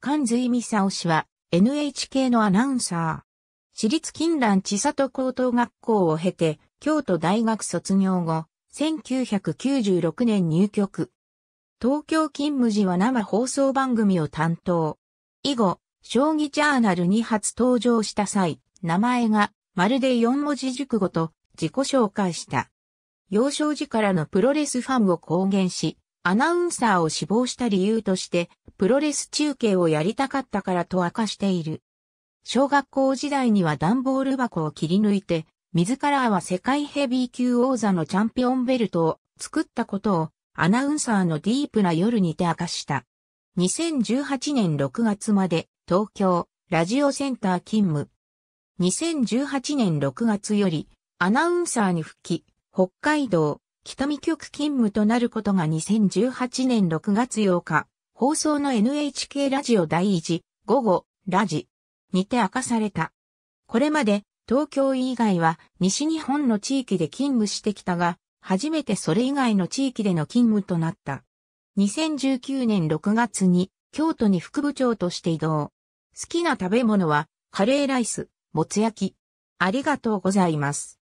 関髄美沙氏は NHK のアナウンサー。私立近蘭千里高等学校を経て、京都大学卒業後、1996年入局。東京勤務時は生放送番組を担当。以後、将棋ジャーナルに初登場した際、名前がまるで四文字熟語と自己紹介した。幼少時からのプロレスファンを公言し、アナウンサーを志望した理由として、プロレス中継をやりたかったからと明かしている。小学校時代には段ボール箱を切り抜いて、自らは世界ヘビー級王座のチャンピオンベルトを作ったことをアナウンサーのディープな夜にて明かした。2018年6月まで東京ラジオセンター勤務。2018年6月よりアナウンサーに復帰、北海道北見局勤務となることが2018年6月8日、放送の NHK ラジオ第1、午後、ラジ、にて明かされた。これまで、東京以外は西日本の地域で勤務してきたが、初めてそれ以外の地域での勤務となった。2019年6月に京都に副部長として移動。好きな食べ物はカレーライス、もつ焼き。ありがとうございます。